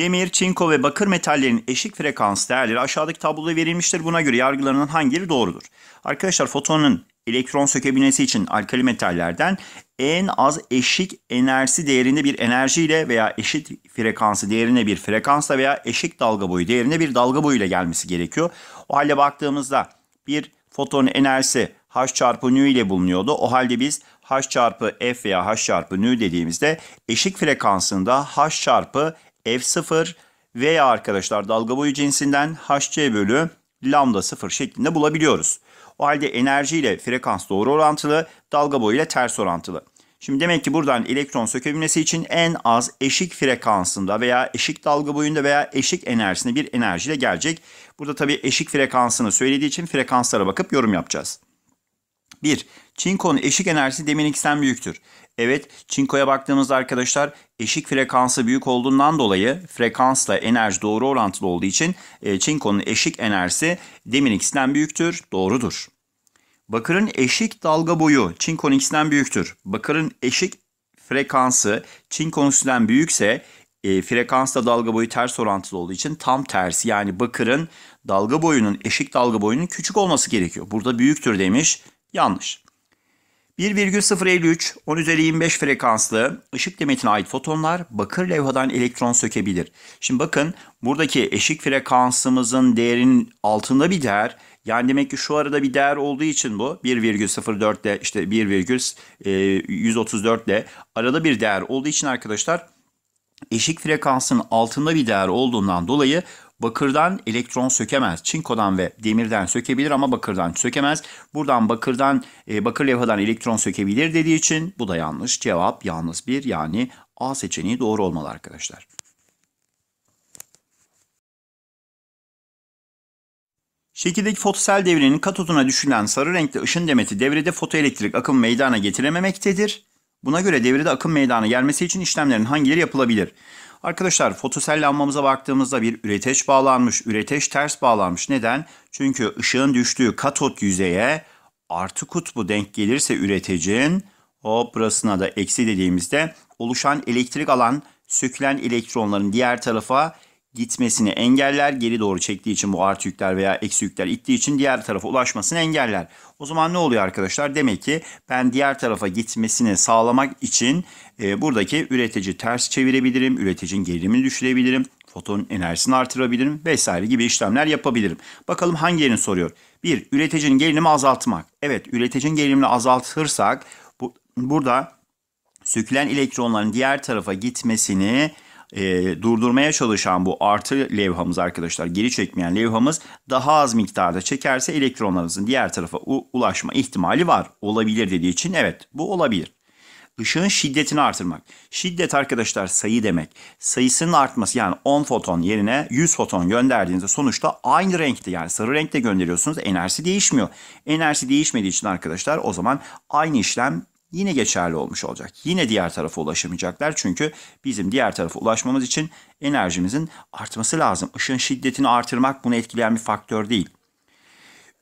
Demir, çinko ve bakır metallerin eşik frekans değerleri aşağıdaki tabloda verilmiştir. Buna göre yargılarının hangileri doğrudur? Arkadaşlar fotonun elektron sökebilmesi için alkali metallerden en az eşik enerji değerinde bir enerjiyle veya eşit frekansı değerine bir frekansla veya eşik dalga boyu değerine bir dalga boyuyla gelmesi gerekiyor. O halde baktığımızda bir fotonun enerjisi h çarpı nü ile bulunuyordu. O halde biz h çarpı f veya h çarpı nü dediğimizde eşik frekansında h çarpı F0 veya arkadaşlar dalga boyu cinsinden HC bölü lambda 0 şeklinde bulabiliyoruz. O halde enerji ile frekans doğru orantılı, dalga boyu ile ters orantılı. Şimdi demek ki buradan elektron sökebilmesi için en az eşik frekansında veya eşik dalga boyunda veya eşik enerjisinde bir enerjiyle gelecek. Burada tabii eşik frekansını söylediği için frekanslara bakıp yorum yapacağız. 1. Çinkonun eşik enerjisi demin büyüktür. Evet, çinkoya baktığımızda arkadaşlar eşik frekansı büyük olduğundan dolayı frekansla enerji doğru orantılı olduğu için e, çinkonun eşik enerjisi demir ikisinden büyüktür, doğrudur. Bakırın eşik dalga boyu çinkonun ikisinden büyüktür. Bakırın eşik frekansı çinkonun ikisinden büyükse e, frekansla dalga boyu ters orantılı olduğu için tam tersi yani bakırın dalga boyunun eşik dalga boyunun küçük olması gerekiyor. Burada büyüktür demiş yanlış. 1,053 10 üzeri 25 frekanslı ışık demetine ait fotonlar bakır levhadan elektron sökebilir. Şimdi bakın buradaki eşik frekansımızın değerinin altında bir değer. Yani demek ki şu arada bir değer olduğu için bu 1,04 ile işte 1,134 ile arada bir değer olduğu için arkadaşlar eşik frekansın altında bir değer olduğundan dolayı Bakırdan elektron sökemez. Çinkodan ve demirden sökebilir ama bakırdan sökemez. Buradan bakırdan e, bakır levhadan elektron sökebilir dediği için bu da yanlış. Cevap yalnız bir yani A seçeneği doğru olmalı arkadaşlar. Şekildeki fotosel devrenin katoduna düşülen sarı renkli ışın demeti devrede fotoelektrik akım meydana getirememektedir. Buna göre devrede akım meydana gelmesi için işlemlerin hangileri yapılabilir? Arkadaşlar fotoselle almamıza baktığımızda bir üreteç bağlanmış. Üreteç ters bağlanmış. Neden? Çünkü ışığın düştüğü katot yüzeye artı kutbu denk gelirse üretecin o burasına da eksi dediğimizde oluşan elektrik alan sökülen elektronların diğer tarafa gitmesini engeller. Geri doğru çektiği için bu artı yükler veya eksi yükler ittiği için diğer tarafa ulaşmasını engeller. O zaman ne oluyor arkadaşlar? Demek ki ben diğer tarafa gitmesini sağlamak için e, buradaki üretici ters çevirebilirim. Üreticinin gerilimini düşürebilirim. Fotonun enerjisini artırabilirim vesaire gibi işlemler yapabilirim. Bakalım hangi soruyor? 1. Üreticinin gerilimini azaltmak. Evet üreticinin gerilimini azaltırsak bu, burada sökülen elektronların diğer tarafa gitmesini e, durdurmaya çalışan bu artı levhamız arkadaşlar geri çekmeyen levhamız daha az miktarda çekerse elektronlarımızın diğer tarafa ulaşma ihtimali var. Olabilir dediği için evet bu olabilir. Işığın şiddetini artırmak. Şiddet arkadaşlar sayı demek. Sayısının artması yani 10 foton yerine 100 foton gönderdiğinizde sonuçta aynı renkte yani sarı renkte gönderiyorsunuz. enerji değişmiyor. enerji değişmediği için arkadaşlar o zaman aynı işlem yine geçerli olmuş olacak. Yine diğer tarafa ulaşamayacaklar çünkü bizim diğer tarafa ulaşmamız için enerjimizin artması lazım. Işın şiddetini artırmak bunu etkileyen bir faktör değil.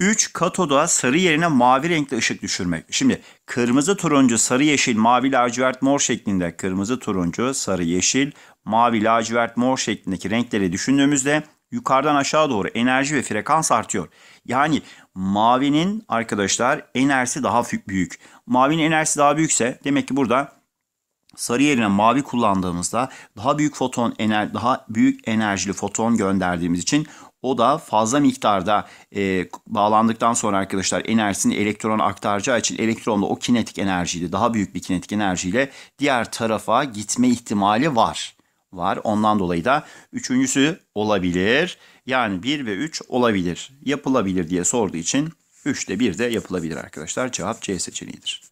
3. Katoda sarı yerine mavi renkli ışık düşürmek. Şimdi kırmızı, turuncu, sarı, yeşil, mavi, lacivert, mor şeklinde kırmızı, turuncu, sarı, yeşil, mavi, lacivert, mor şeklindeki renkleri düşündüğümüzde yukarıdan aşağı doğru enerji ve frekans artıyor. Yani Mavinin arkadaşlar enerjisi daha büyük. Mavinin enerjisi daha büyükse demek ki burada sarı yerine mavi kullandığımızda daha büyük foton ener daha büyük enerjili foton gönderdiğimiz için o da fazla miktarda e, bağlandıktan sonra arkadaşlar enerjisini elektrona aktaracağı için elektronla o kinetik enerjiyle daha büyük bir kinetik enerjiyle diğer tarafa gitme ihtimali var. Var ondan dolayı da üçüncüsü olabilir. Yani 1 ve 3 olabilir, yapılabilir diye sorduğu için 3 de 1 de yapılabilir arkadaşlar. Cevap C seçeneğidir.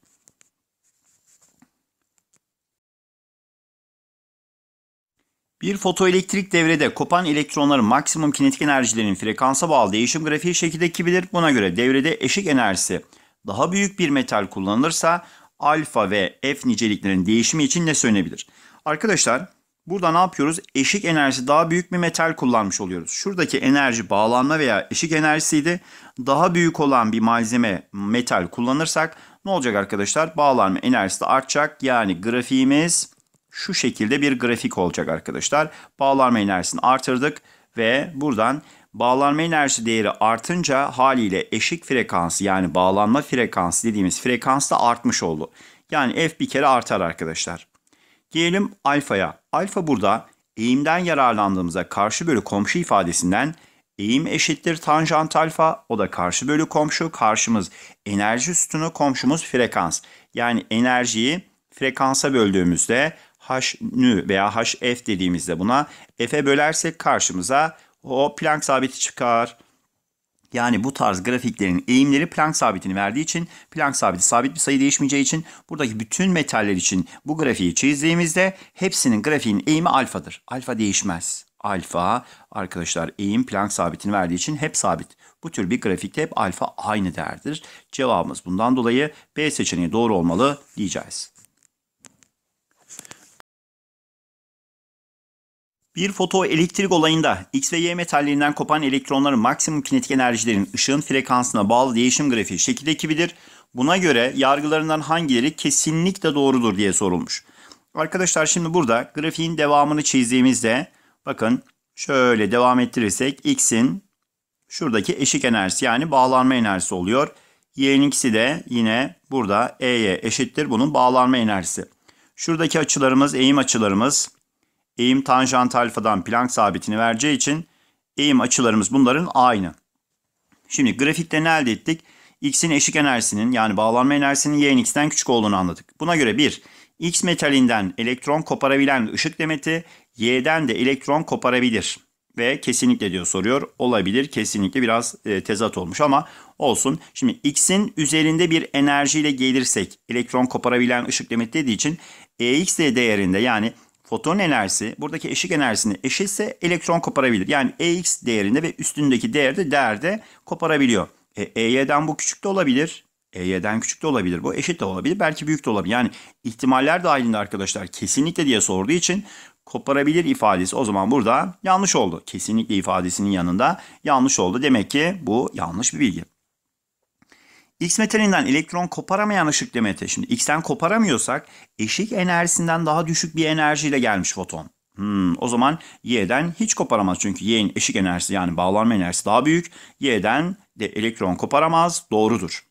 Bir fotoelektrik devrede kopan elektronların maksimum kinetik enerjilerinin frekansa bağlı değişim grafiği şekilde kibilir. Buna göre devrede eşik enerjisi daha büyük bir metal kullanılırsa alfa ve f niceliklerin değişimi için ne söylenebilir? Arkadaşlar Burada ne yapıyoruz? Eşik enerjisi daha büyük bir metal kullanmış oluyoruz. Şuradaki enerji bağlanma veya eşik enerjisiydi. Daha büyük olan bir malzeme metal kullanırsak ne olacak arkadaşlar? Bağlanma enerjisi de artacak. Yani grafiğimiz şu şekilde bir grafik olacak arkadaşlar. Bağlanma enerjisini artırdık ve buradan bağlanma enerjisi değeri artınca haliyle eşik frekansı yani bağlanma frekansı dediğimiz frekans da artmış oldu. Yani F bir kere artar arkadaşlar. Diyelim alfaya. Alfa burada eğimden yararlandığımızda karşı bölü komşu ifadesinden eğim eşittir tanjant alfa. O da karşı bölü komşu. Karşımız enerji sütunu, komşumuz frekans. Yani enerjiyi frekansa böldüğümüzde h nü veya hf dediğimizde buna f'e bölersek karşımıza o Planck sabiti çıkar. Yani bu tarz grafiklerin eğimleri Planck sabitini verdiği için Planck sabiti sabit bir sayı değişmeyeceği için buradaki bütün metaller için bu grafiği çizdiğimizde hepsinin grafiğin eğimi alfadır. Alfa değişmez. Alfa arkadaşlar eğim Planck sabitini verdiği için hep sabit. Bu tür bir grafikte hep alfa aynı değerdir. Cevabımız bundan dolayı B seçeneği doğru olmalı diyeceğiz. Bir fotoelektrik olayında X ve Y metallerinden kopan elektronların maksimum kinetik enerjilerin ışığın frekansına bağlı değişim grafiği şekil ekibidir. Buna göre yargılarından hangileri kesinlikle doğrudur diye sorulmuş. Arkadaşlar şimdi burada grafiğin devamını çizdiğimizde bakın şöyle devam ettirirsek X'in şuradaki eşik enerjisi yani bağlanma enerjisi oluyor. Y'nin Y'ninkisi de yine burada E'ye eşittir bunun bağlanma enerjisi. Şuradaki açılarımız eğim açılarımız eğim tanjant alfadan Planck sabitini vereceği için eğim açılarımız bunların aynı. Şimdi grafikte ne elde ettik? X'in eşik enerjisinin yani bağlanma enerjisinin Y'nin X'ten küçük olduğunu anladık. Buna göre 1. X metalinden elektron koparabilen ışık demeti Y'den de elektron koparabilir. Ve kesinlikle diyor soruyor. Olabilir kesinlikle biraz e, tezat olmuş ama olsun. Şimdi X'in üzerinde bir enerjiyle gelirsek elektron koparabilen ışık demeti dediği için EX de değerinde yani foton enerjisi buradaki eşik enerjisine eşitse elektron koparabilir. Yani EX değerinde ve üstündeki değerde değerde koparabiliyor. E, EY'den bu küçük de olabilir. EY'den küçük de olabilir. Bu eşit de olabilir. Belki büyük de olabilir. Yani ihtimaller dahilinde arkadaşlar kesinlikle diye sorduğu için koparabilir ifadesi o zaman burada yanlış oldu. Kesinlikle ifadesinin yanında yanlış oldu. Demek ki bu yanlış bir bilgi. X metalinden elektron koparamayan ışık demeti. Şimdi X'ten koparamıyorsak eşik enerjisinden daha düşük bir enerjiyle gelmiş foton. Hmm, o zaman Y'den hiç koparamaz. Çünkü Y'nin eşik enerjisi yani bağlanma enerjisi daha büyük. Y'den de elektron koparamaz. Doğrudur.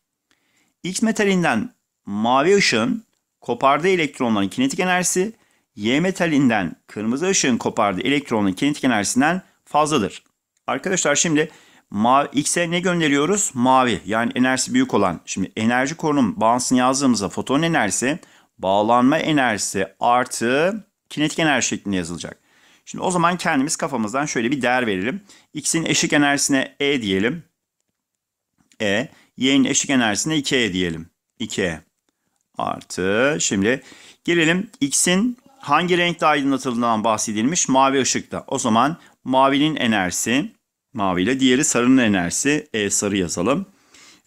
X metalinden mavi ışığın kopardığı elektronların kinetik enerjisi Y metalinden kırmızı ışığın kopardığı elektronun kinetik enerjisinden fazladır. Arkadaşlar şimdi Mavi, X'e ne gönderiyoruz? Mavi yani enerjisi büyük olan. Şimdi enerji korunum bağıntısını yazdığımızda foton enerjisi bağlanma enerjisi artı kinetik enerji şeklinde yazılacak. Şimdi o zaman kendimiz kafamızdan şöyle bir değer verelim. X'in eşik enerjisine E diyelim. E. Y'nin eşik enerjisine 2E diyelim. 2E artı. Şimdi gelelim X'in hangi renkte aydınlatıldığından bahsedilmiş? Mavi ışıkta. O zaman mavinin enerjisi maviyle. Diğeri sarının enerjisi. E sarı yazalım.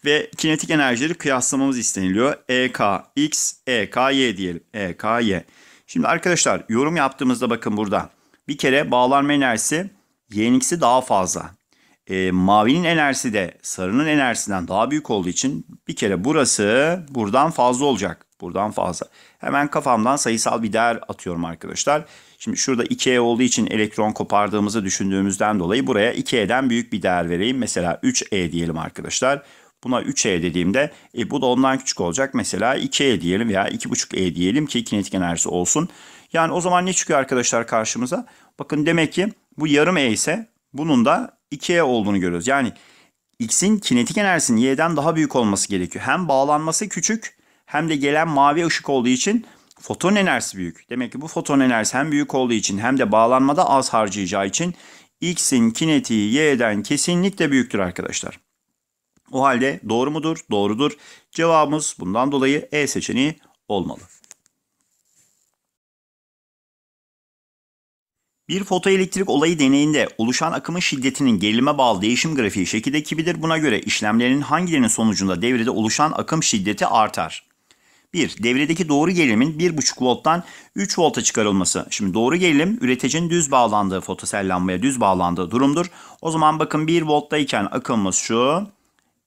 Ve kinetik enerjileri kıyaslamamız isteniliyor. EKX, EKY diyelim. EKY. Şimdi arkadaşlar yorum yaptığımızda bakın burada. Bir kere bağlanma enerjisi Y'nin ikisi daha fazla e, mavinin enerjisi de sarının enerjisinden daha büyük olduğu için bir kere burası buradan fazla olacak. Buradan fazla. Hemen kafamdan sayısal bir değer atıyorum arkadaşlar. Şimdi şurada 2E olduğu için elektron kopardığımızı düşündüğümüzden dolayı buraya 2E'den büyük bir değer vereyim. Mesela 3E diyelim arkadaşlar. Buna 3E dediğimde e, bu da ondan küçük olacak. Mesela 2E diyelim veya 2,5E diyelim ki kinetik enerjisi olsun. Yani o zaman ne çıkıyor arkadaşlar karşımıza? Bakın demek ki bu yarım E ise bunun da 2 olduğunu görüyoruz. Yani x'in kinetik enerjisinin y'den daha büyük olması gerekiyor. Hem bağlanması küçük hem de gelen mavi ışık olduğu için foton enerjisi büyük. Demek ki bu foton enerjisi hem büyük olduğu için hem de bağlanmada az harcayacağı için x'in kinetiği y'den kesinlikle büyüktür arkadaşlar. O halde doğru mudur? Doğrudur. Cevabımız bundan dolayı E seçeneği olmalı. Bir fotoelektrik olayı deneyinde oluşan akımın şiddetinin gerilime bağlı değişim grafiği şekilde kibidir. Buna göre işlemlerin hangilerinin sonucunda devrede oluşan akım şiddeti artar. 1. Devredeki doğru gerilimin 1,5 volttan 3 volta çıkarılması. Şimdi doğru gerilim üreticinin düz bağlandığı fotosel lambaya düz bağlandığı durumdur. O zaman bakın 1 volttayken akımımız şu.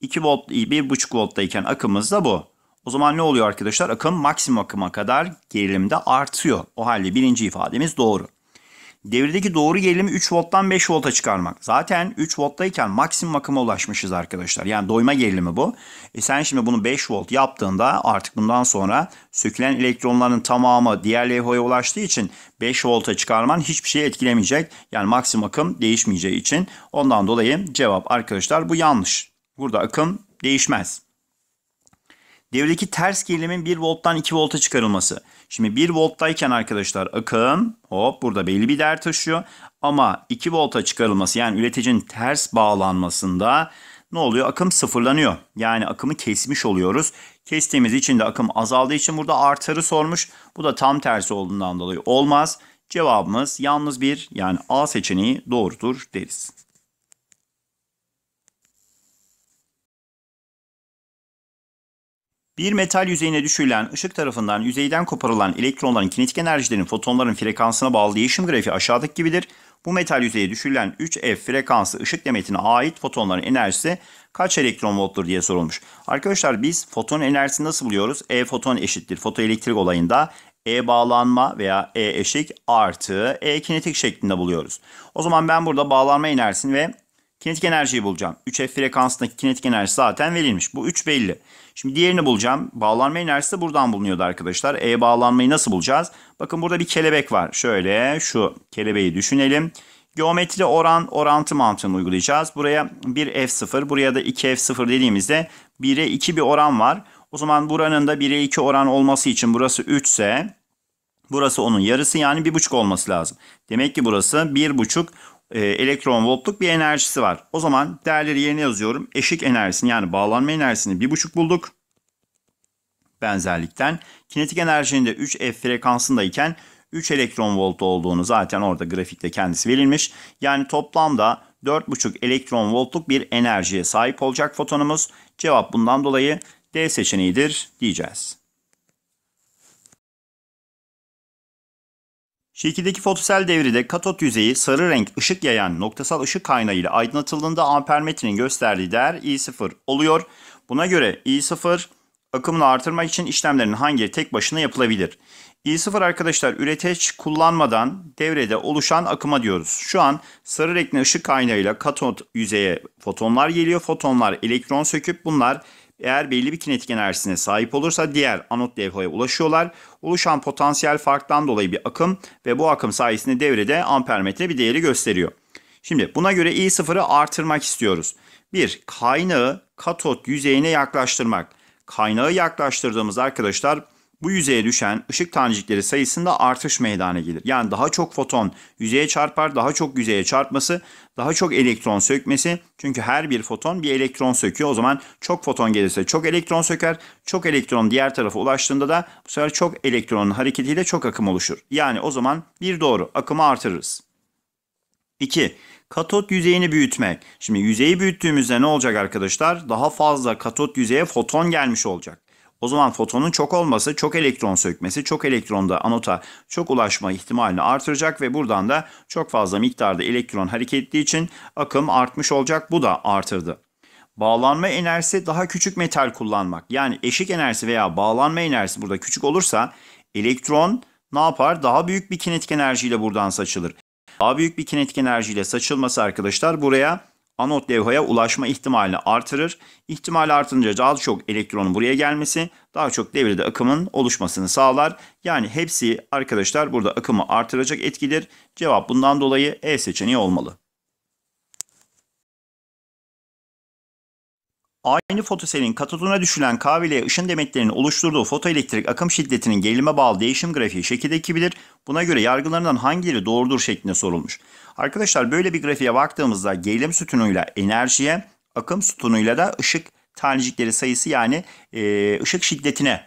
2 volt 1,5 volttayken akımımız da bu. O zaman ne oluyor arkadaşlar? Akım maksimum akıma kadar gerilimde artıyor. O halde birinci ifademiz doğru devirdeki doğru gerilimi 3 volttan 5 volta çıkarmak. Zaten 3 volttayken maksimum akıma ulaşmışız arkadaşlar. Yani doyma gerilimi bu. E sen şimdi bunu 5 volt yaptığında artık bundan sonra sökülen elektronların tamamı diğer levhaya ulaştığı için 5 volta çıkarman hiçbir şey etkilemeyecek. Yani maksimum akım değişmeyeceği için. Ondan dolayı cevap arkadaşlar bu yanlış. Burada akım değişmez. Devredeki ters gerilimin 1 volttan 2 volta çıkarılması. Şimdi 1 volttayken arkadaşlar akım hop burada belli bir değer taşıyor. Ama 2 volta çıkarılması yani üreticinin ters bağlanmasında ne oluyor? Akım sıfırlanıyor. Yani akımı kesmiş oluyoruz. Kestiğimiz için de akım azaldığı için burada artarı sormuş. Bu da tam tersi olduğundan dolayı olmaz. Cevabımız yalnız bir yani A seçeneği doğrudur deriz. Bir metal yüzeyine düşürülen ışık tarafından yüzeyden koparılan elektronların kinetik enerjilerinin fotonların frekansına bağlı değişim grafiği aşağıdaki gibidir. Bu metal yüzeye düşürülen 3F frekanslı ışık demetine ait fotonların enerjisi kaç elektron volttur diye sorulmuş. Arkadaşlar biz foton enerjisini nasıl buluyoruz? E foton eşittir fotoelektrik olayında E bağlanma veya E eşik artı E kinetik şeklinde buluyoruz. O zaman ben burada bağlanma enerjisini ve kinetik enerjiyi bulacağım. 3F frekansındaki kinetik enerji zaten verilmiş. Bu 3 belli. Şimdi diğerini bulacağım. Bağlanma enerjisi buradan bulunuyordu arkadaşlar. E bağlanmayı nasıl bulacağız? Bakın burada bir kelebek var. Şöyle şu kelebeği düşünelim. Geometri oran orantı mantığını uygulayacağız. Buraya 1F0 buraya da 2F0 dediğimizde 1'e 2 bir oran var. O zaman buranın da 1'e 2 oran olması için burası 3 ise burası onun yarısı yani 1,5 olması lazım. Demek ki burası 1,5 e, elektron voltluk bir enerjisi var. O zaman değerleri yerine yazıyorum. Eşik enerjisini yani bağlanma enerjisini 1,5 bulduk. Benzerlikten. Kinetik enerjinin de 3F frekansındayken 3 elektron volt olduğunu zaten orada grafikte kendisi verilmiş. Yani toplamda 4,5 elektron voltluk bir enerjiye sahip olacak fotonumuz. Cevap bundan dolayı D seçeneğidir diyeceğiz. Şekildeki fotosel devride katot yüzeyi sarı renk ışık yayan noktasal ışık kaynağı ile aydınlatıldığında ampermetrenin gösterdiği değer I0 oluyor. Buna göre I0 akımını artırmak için işlemlerin hangileri tek başına yapılabilir? I0 arkadaşlar üreteç kullanmadan devrede oluşan akıma diyoruz. Şu an sarı renkli ışık kaynağıyla katot yüzeye fotonlar geliyor. Fotonlar elektron söküp bunlar eğer belli bir kinetik enerjisine sahip olursa diğer anot levhaya ulaşıyorlar. Oluşan potansiyel farktan dolayı bir akım ve bu akım sayesinde devrede ampermetre bir değeri gösteriyor. Şimdi buna göre I0'ı artırmak istiyoruz. 1. Kaynağı katot yüzeyine yaklaştırmak. Kaynağı yaklaştırdığımız arkadaşlar bu yüzeye düşen ışık tanecikleri sayısında artış meydana gelir. Yani daha çok foton yüzeye çarpar, daha çok yüzeye çarpması, daha çok elektron sökmesi. Çünkü her bir foton bir elektron söküyor. O zaman çok foton gelirse çok elektron söker. Çok elektron diğer tarafa ulaştığında da bu sefer çok elektronun hareketiyle çok akım oluşur. Yani o zaman bir doğru akımı artırırız. 2. Katot yüzeyini büyütmek. Şimdi yüzeyi büyüttüğümüzde ne olacak arkadaşlar? Daha fazla katot yüzeye foton gelmiş olacak. O zaman fotonun çok olması, çok elektron sökmesi, çok elektronda anota çok ulaşma ihtimalini artıracak ve buradan da çok fazla miktarda elektron hareket için akım artmış olacak. Bu da artırdı. Bağlanma enerjisi daha küçük metal kullanmak. Yani eşik enerjisi veya bağlanma enerjisi burada küçük olursa elektron ne yapar? Daha büyük bir kinetik enerjiyle buradan saçılır. Daha büyük bir kinetik enerjiyle saçılması arkadaşlar buraya anot levhaya ulaşma ihtimalini artırır. İhtimal artınca daha çok elektronun buraya gelmesi daha çok devrede akımın oluşmasını sağlar. Yani hepsi arkadaşlar burada akımı artıracak etkidir. Cevap bundan dolayı E seçeneği olmalı. Aynı fotoselin katoduna düşülen K ve ışın demetlerinin oluşturduğu fotoelektrik akım şiddetinin gerilime bağlı değişim grafiği şekilde ekibilir. Buna göre yargılarından hangileri doğrudur şeklinde sorulmuş. Arkadaşlar böyle bir grafiğe baktığımızda gerilim sütunuyla enerjiye, akım sütunuyla da ışık tanecikleri sayısı yani e, ışık şiddetine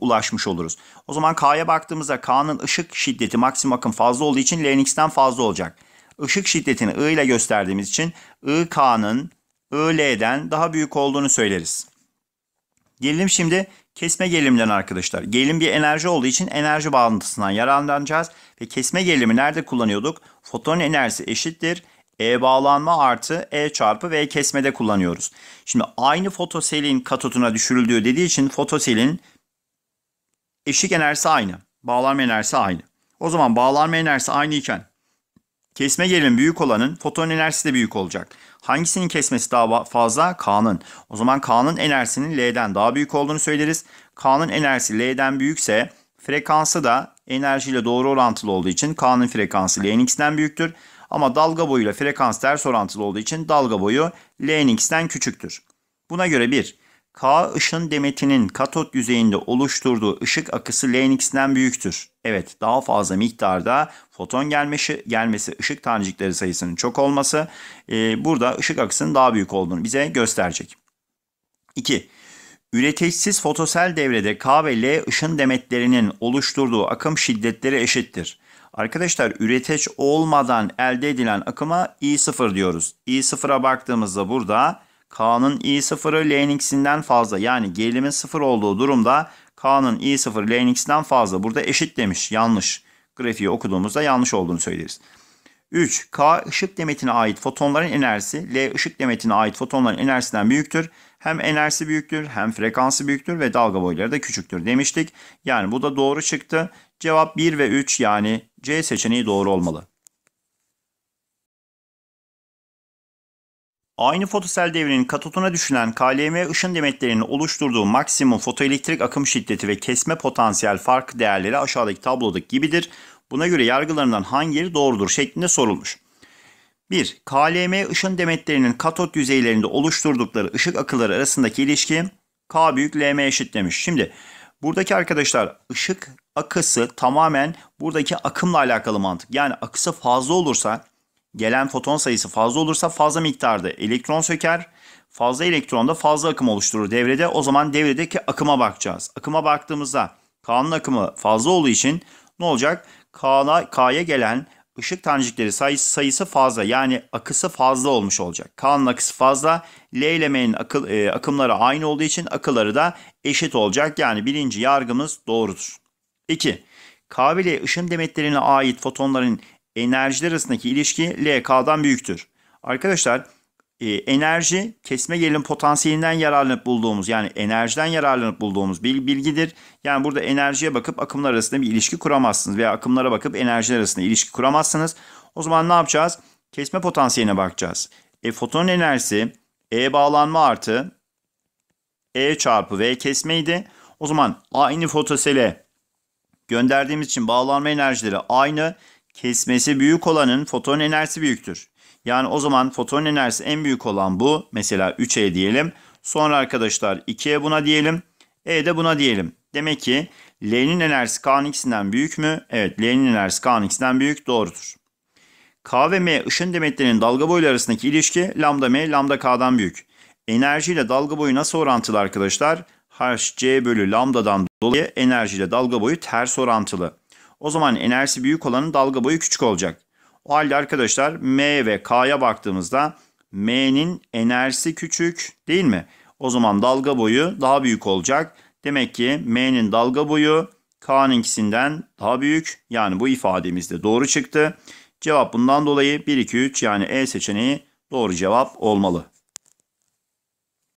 ulaşmış oluruz. O zaman K'ya baktığımızda K'nın ışık şiddeti maksimum akım fazla olduğu için Lnx'den fazla olacak. Işık şiddetini I ile gösterdiğimiz için I IK'nın IL'den daha büyük olduğunu söyleriz. Gelelim şimdi kesme gerilimden arkadaşlar. Gerilim bir enerji olduğu için enerji bağlantısından yararlanacağız. Ve kesme gerilimi nerede kullanıyorduk? Foton enerjisi eşittir. E bağlanma artı E çarpı V kesmede kullanıyoruz. Şimdi aynı fotoselin katotuna düşürüldüğü dediği için fotoselin eşik enerjisi aynı. Bağlanma enerjisi aynı. O zaman bağlanma enerjisi aynı iken kesme gerilim büyük olanın foton enerjisi de büyük olacak. Hangisinin kesmesi daha fazla? K'nın. O zaman K'nın enerjisinin L'den daha büyük olduğunu söyleriz. K'nın enerjisi L'den büyükse frekansı da enerjiyle doğru orantılı olduğu için K'nın frekansı L'nin X'den büyüktür. Ama dalga boyuyla frekans ters orantılı olduğu için dalga boyu L'nin X'den küçüktür. Buna göre 1. K ışın demetinin katot yüzeyinde oluşturduğu ışık akısı Lnx'den büyüktür. Evet daha fazla miktarda foton gelmesi, gelmesi ışık tanecikleri sayısının çok olması e, burada ışık akısının daha büyük olduğunu bize gösterecek. 2. Üreticisiz fotosel devrede K ve L ışın demetlerinin oluşturduğu akım şiddetleri eşittir. Arkadaşlar üreteç olmadan elde edilen akıma I0 diyoruz. I0'a baktığımızda burada K'nın i sıfırı L'nin fazla yani gerilimin sıfır olduğu durumda K'nın i sıfırı L'nin fazla. Burada eşit demiş yanlış. Grafiği okuduğumuzda yanlış olduğunu söyleriz. 3. K ışık demetine ait fotonların enerjisi L ışık demetine ait fotonların enerjisinden büyüktür. Hem enerjisi büyüktür hem frekansı büyüktür ve dalga boyları da küçüktür demiştik. Yani bu da doğru çıktı. Cevap 1 ve 3 yani C seçeneği doğru olmalı. Aynı fotosel devrinin katotuna düşülen KLM ışın demetlerinin oluşturduğu maksimum fotoelektrik akım şiddeti ve kesme potansiyel fark değerleri aşağıdaki tablodaki gibidir. Buna göre yargılarından hangileri doğrudur şeklinde sorulmuş. 1. KLM ışın demetlerinin katot yüzeylerinde oluşturdukları ışık akıları arasındaki ilişki K büyük LM eşit demiş. Şimdi buradaki arkadaşlar ışık akısı tamamen buradaki akımla alakalı mantık. Yani akısı fazla olursa gelen foton sayısı fazla olursa fazla miktarda elektron söker. Fazla elektron da fazla akım oluşturur devrede. O zaman devredeki akıma bakacağız. Akıma baktığımızda K'nın akımı fazla olduğu için ne olacak? K'ya gelen ışık tanecikleri sayısı, sayısı fazla yani akısı fazla olmuş olacak. K'nın akısı fazla, L ile M'nin akıl, e, akımları aynı olduğu için akıları da eşit olacak. Yani birinci yargımız doğrudur. 2. K ile ışın demetlerine ait fotonların enerjiler arasındaki ilişki LK'dan büyüktür. Arkadaşlar e, enerji kesme gerilim potansiyelinden yararlanıp bulduğumuz yani enerjiden yararlanıp bulduğumuz bir bilgidir. Yani burada enerjiye bakıp akımlar arasında bir ilişki kuramazsınız veya akımlara bakıp enerjiler arasında ilişki kuramazsınız. O zaman ne yapacağız? Kesme potansiyeline bakacağız. E, foton enerjisi E bağlanma artı E çarpı V kesmeydi. O zaman aynı fotosele gönderdiğimiz için bağlanma enerjileri aynı kesmesi büyük olanın foton enerjisi büyüktür. Yani o zaman foton enerjisi en büyük olan bu. Mesela 3E diyelim. Sonra arkadaşlar 2E buna diyelim. E de buna diyelim. Demek ki L'nin enerjisi K'nın ikisinden büyük mü? Evet L'nin enerjisi K'nın ikisinden büyük doğrudur. K ve M ışın demetlerinin dalga boyu arasındaki ilişki lambda M lambda K'dan büyük. Enerji ile dalga boyu nasıl orantılı arkadaşlar? HC bölü lambdadan dolayı enerji ile dalga boyu ters orantılı. O zaman enerjisi büyük olanın dalga boyu küçük olacak. O halde arkadaşlar M ve K'ya baktığımızda M'nin enerjisi küçük değil mi? O zaman dalga boyu daha büyük olacak. Demek ki M'nin dalga boyu K'ninkisinden daha büyük. Yani bu ifademiz de doğru çıktı. Cevap bundan dolayı 1, 2, 3 yani E seçeneği doğru cevap olmalı.